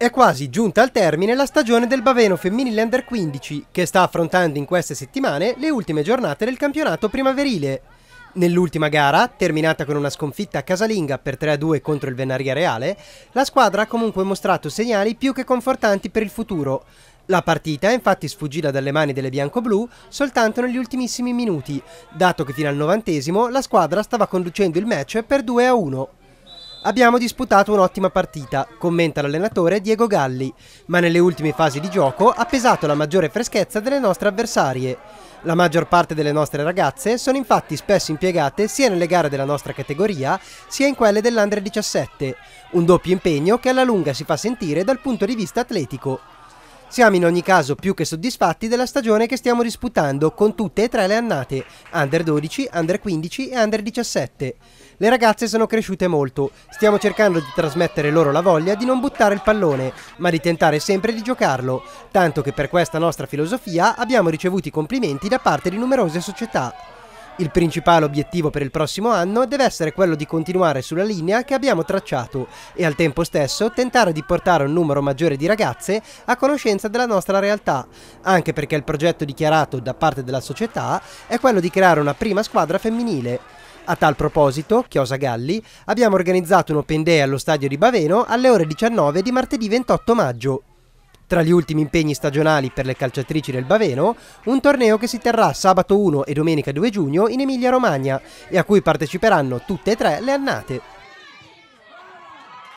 È quasi giunta al termine la stagione del Baveno femminile under 15 che sta affrontando in queste settimane le ultime giornate del campionato primaverile. Nell'ultima gara, terminata con una sconfitta casalinga per 3-2 contro il Venaria Reale, la squadra ha comunque mostrato segnali più che confortanti per il futuro. La partita è infatti sfuggita dalle mani delle bianco-blu soltanto negli ultimissimi minuti, dato che fino al novantesimo la squadra stava conducendo il match per 2-1. Abbiamo disputato un'ottima partita, commenta l'allenatore Diego Galli, ma nelle ultime fasi di gioco ha pesato la maggiore freschezza delle nostre avversarie. La maggior parte delle nostre ragazze sono infatti spesso impiegate sia nelle gare della nostra categoria sia in quelle dell'Under 17, un doppio impegno che alla lunga si fa sentire dal punto di vista atletico. Siamo in ogni caso più che soddisfatti della stagione che stiamo disputando con tutte e tre le annate, under 12, under 15 e under 17. Le ragazze sono cresciute molto, stiamo cercando di trasmettere loro la voglia di non buttare il pallone, ma di tentare sempre di giocarlo, tanto che per questa nostra filosofia abbiamo ricevuto complimenti da parte di numerose società. Il principale obiettivo per il prossimo anno deve essere quello di continuare sulla linea che abbiamo tracciato e al tempo stesso tentare di portare un numero maggiore di ragazze a conoscenza della nostra realtà, anche perché il progetto dichiarato da parte della società è quello di creare una prima squadra femminile. A tal proposito, Chiosa Galli, abbiamo organizzato un open day allo stadio di Baveno alle ore 19 di martedì 28 maggio tra gli ultimi impegni stagionali per le calciatrici del Baveno, un torneo che si terrà sabato 1 e domenica 2 giugno in Emilia-Romagna e a cui parteciperanno tutte e tre le annate.